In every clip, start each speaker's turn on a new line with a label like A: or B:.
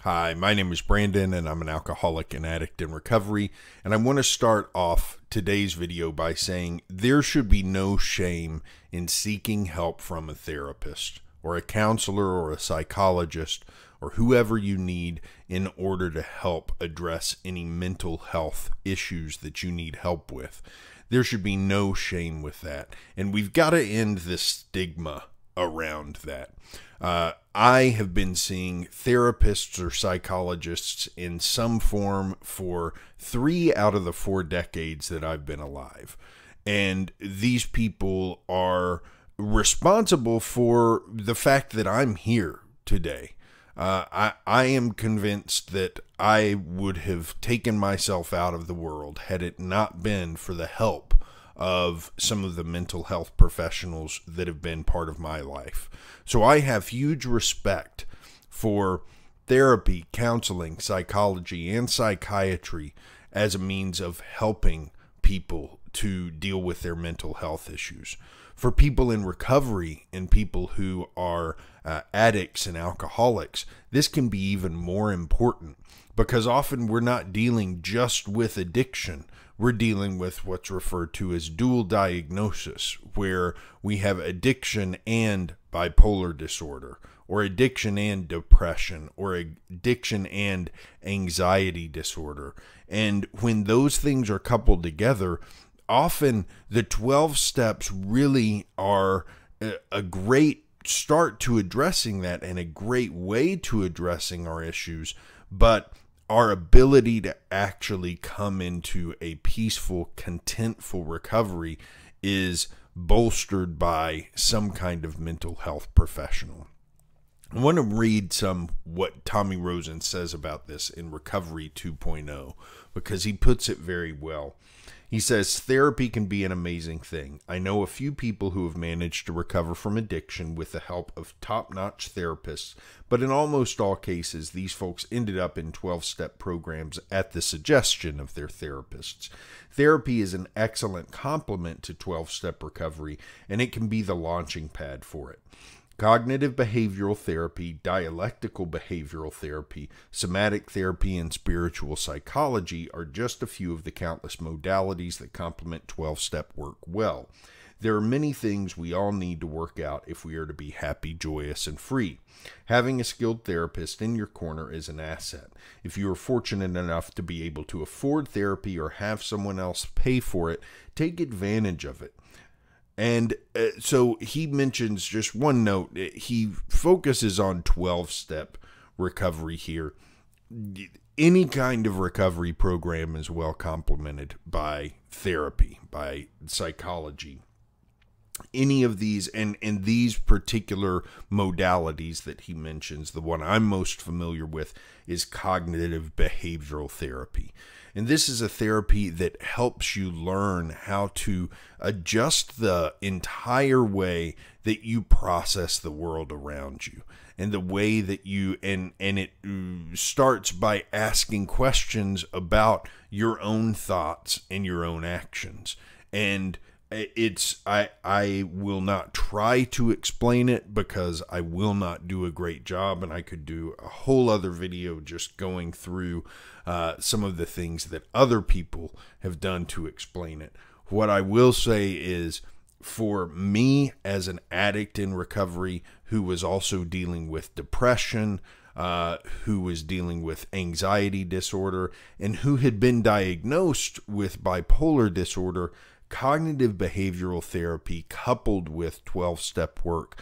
A: Hi, my name is Brandon, and I'm an alcoholic and addict in recovery. And I want to start off today's video by saying there should be no shame in seeking help from a therapist or a counselor or a psychologist or whoever you need in order to help address any mental health issues that you need help with. There should be no shame with that. And we've got to end the stigma around that. Uh, I have been seeing therapists or psychologists in some form for three out of the four decades that I've been alive. And these people are responsible for the fact that I'm here today uh, I, I am convinced that I would have taken myself out of the world had it not been for the help of some of the mental health professionals that have been part of my life. So I have huge respect for therapy, counseling, psychology, and psychiatry as a means of helping people to deal with their mental health issues for people in recovery and people who are uh, addicts and alcoholics, this can be even more important because often we're not dealing just with addiction. We're dealing with what's referred to as dual diagnosis, where we have addiction and bipolar disorder, or addiction and depression, or addiction and anxiety disorder. And when those things are coupled together, often the 12 steps really are a great start to addressing that and a great way to addressing our issues, but our ability to actually come into a peaceful, contentful recovery is bolstered by some kind of mental health professional. I want to read some what Tommy Rosen says about this in Recovery 2.0 because he puts it very well. He says therapy can be an amazing thing. I know a few people who have managed to recover from addiction with the help of top notch therapists, but in almost all cases, these folks ended up in 12 step programs at the suggestion of their therapists. Therapy is an excellent complement to 12 step recovery, and it can be the launching pad for it cognitive behavioral therapy, dialectical behavioral therapy, somatic therapy, and spiritual psychology are just a few of the countless modalities that complement 12 step work well. There are many things we all need to work out if we are to be happy, joyous, and free. Having a skilled therapist in your corner is an asset. If you are fortunate enough to be able to afford therapy or have someone else pay for it, take advantage of it. And uh, so he mentions just one note. He focuses on 12 step recovery here. Any kind of recovery program is well complemented by therapy, by psychology. Any of these, and, and these particular modalities that he mentions, the one I'm most familiar with is cognitive behavioral therapy. And this is a therapy that helps you learn how to adjust the entire way that you process the world around you and the way that you and and it uh, starts by asking questions about your own thoughts and your own actions and it's I I will not try to explain it because I will not do a great job, and I could do a whole other video just going through uh, some of the things that other people have done to explain it. What I will say is, for me as an addict in recovery who was also dealing with depression, uh, who was dealing with anxiety disorder, and who had been diagnosed with bipolar disorder cognitive behavioral therapy coupled with 12 step work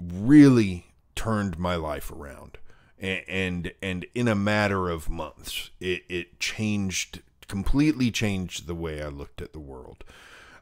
A: really turned my life around. And, and, and in a matter of months, it, it changed, completely changed the way I looked at the world.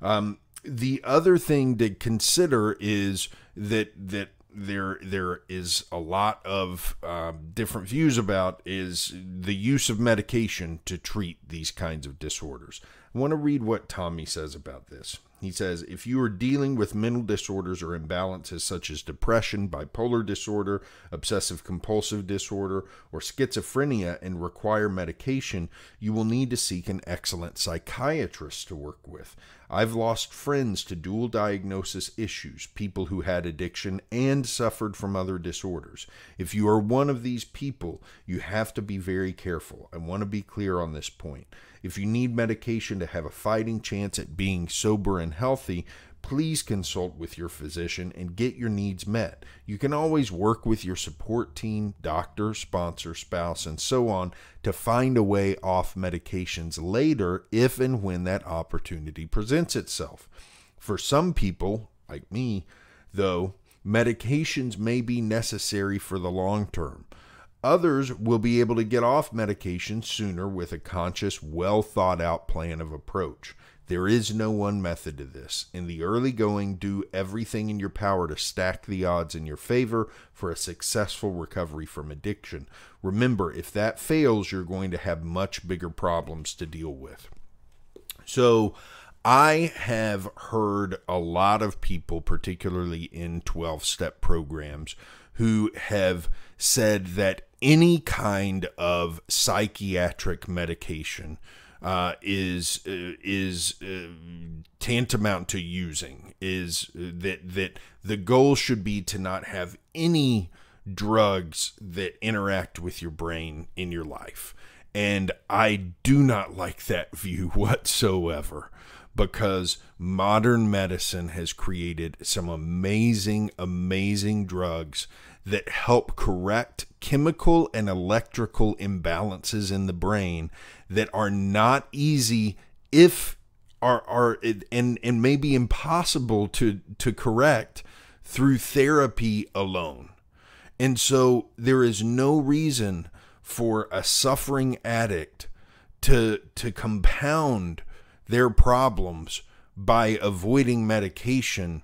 A: Um, the other thing to consider is that, that there there is a lot of uh, different views about is the use of medication to treat these kinds of disorders. I want to read what Tommy says about this. He says, if you are dealing with mental disorders or imbalances such as depression, bipolar disorder, obsessive compulsive disorder, or schizophrenia and require medication, you will need to seek an excellent psychiatrist to work with. I've lost friends to dual diagnosis issues, people who had addiction and suffered from other disorders. If you are one of these people, you have to be very careful. I want to be clear on this point. If you need medication to have a fighting chance at being sober and healthy, please consult with your physician and get your needs met. You can always work with your support team, doctor, sponsor, spouse, and so on to find a way off medications later if and when that opportunity presents itself. For some people, like me, though, medications may be necessary for the long term. Others will be able to get off medication sooner with a conscious, well thought out plan of approach. There is no one method to this. In the early going, do everything in your power to stack the odds in your favor for a successful recovery from addiction. Remember, if that fails, you're going to have much bigger problems to deal with. So, I have heard a lot of people, particularly in 12 step programs, who have said that any kind of psychiatric medication uh, is uh, is uh, tantamount to using is uh, that that the goal should be to not have any drugs that interact with your brain in your life and I do not like that view whatsoever because modern medicine has created some amazing, amazing drugs that help correct chemical and electrical imbalances in the brain that are not easy if are are and and may be impossible to to correct through therapy alone. And so there is no reason for a suffering addict to to compound their problems by avoiding medication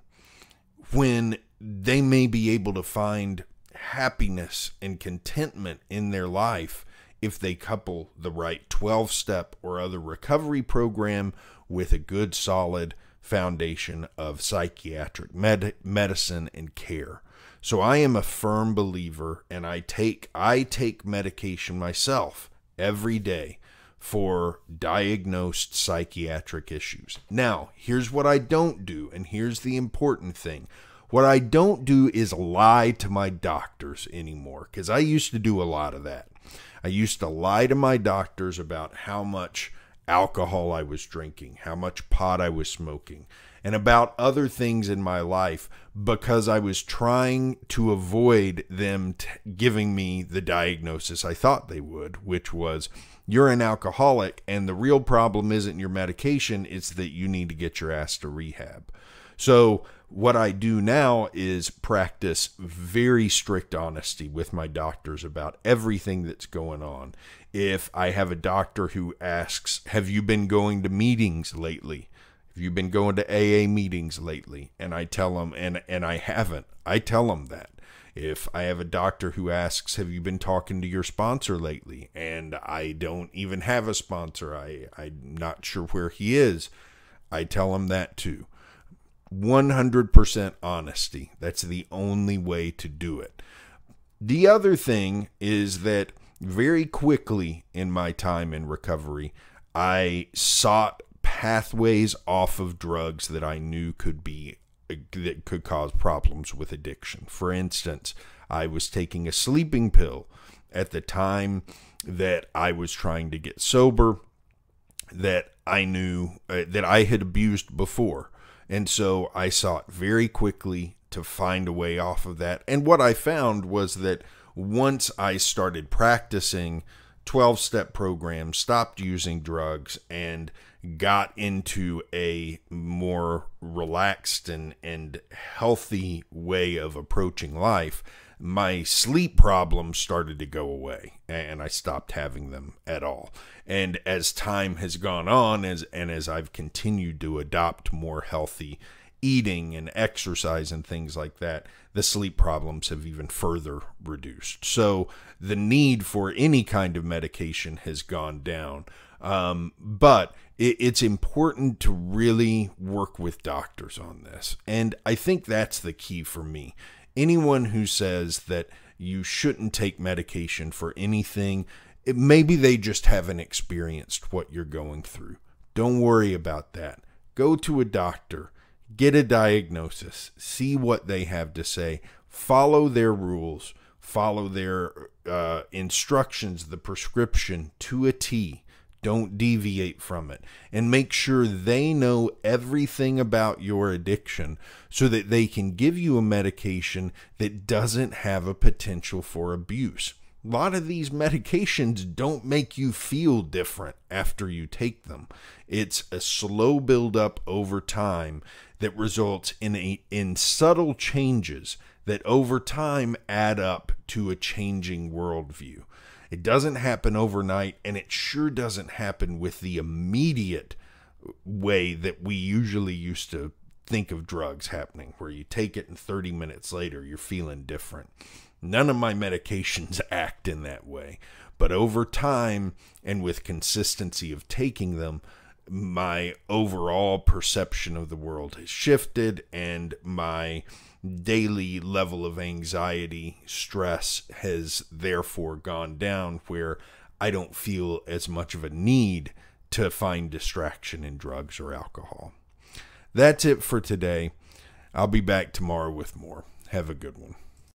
A: when they may be able to find happiness and contentment in their life if they couple the right 12 step or other recovery program with a good solid foundation of psychiatric med medicine and care. So I am a firm believer and I take I take medication myself every day for diagnosed psychiatric issues. Now, here's what I don't do, and here's the important thing. What I don't do is lie to my doctors anymore, because I used to do a lot of that. I used to lie to my doctors about how much alcohol I was drinking, how much pot I was smoking, and about other things in my life because I was trying to avoid them t- giving me the diagnosis I thought they would, which was you're an alcoholic, and the real problem isn't your medication, it's that you need to get your ass to rehab. So, what I do now is practice very strict honesty with my doctors about everything that's going on. If I have a doctor who asks, Have you been going to meetings lately? Have you been going to AA meetings lately? And I tell them, and, and I haven't. I tell them that. If I have a doctor who asks, Have you been talking to your sponsor lately? And I don't even have a sponsor, I, I'm not sure where he is. I tell him that too. 100% honesty. That's the only way to do it. The other thing is that very quickly in my time in recovery, I sought pathways off of drugs that I knew could be that could cause problems with addiction. For instance, I was taking a sleeping pill at the time that I was trying to get sober that I knew uh, that I had abused before. And so I sought very quickly to find a way off of that. And what I found was that once I started practicing 12 step programs, stopped using drugs, and got into a more relaxed and, and healthy way of approaching life, my sleep problems started to go away and I stopped having them at all. And as time has gone on as and as I've continued to adopt more healthy eating and exercise and things like that, the sleep problems have even further reduced. So the need for any kind of medication has gone down. Um, but it, it's important to really work with doctors on this. And I think that's the key for me. Anyone who says that you shouldn't take medication for anything, it, maybe they just haven't experienced what you're going through. Don't worry about that. Go to a doctor, get a diagnosis, see what they have to say, follow their rules, follow their uh, instructions, the prescription to a T don't deviate from it. And make sure they know everything about your addiction so that they can give you a medication that doesn't have a potential for abuse. A lot of these medications don't make you feel different after you take them. It's a slow buildup over time that results in a, in subtle changes that over time add up to a changing worldview. It doesn't happen overnight, and it sure doesn't happen with the immediate way that we usually used to think of drugs happening, where you take it and 30 minutes later you're feeling different. None of my medications act in that way, but over time and with consistency of taking them, my overall perception of the world has shifted and my daily level of anxiety stress has therefore gone down where i don't feel as much of a need to find distraction in drugs or alcohol that's it for today i'll be back tomorrow with more have a good one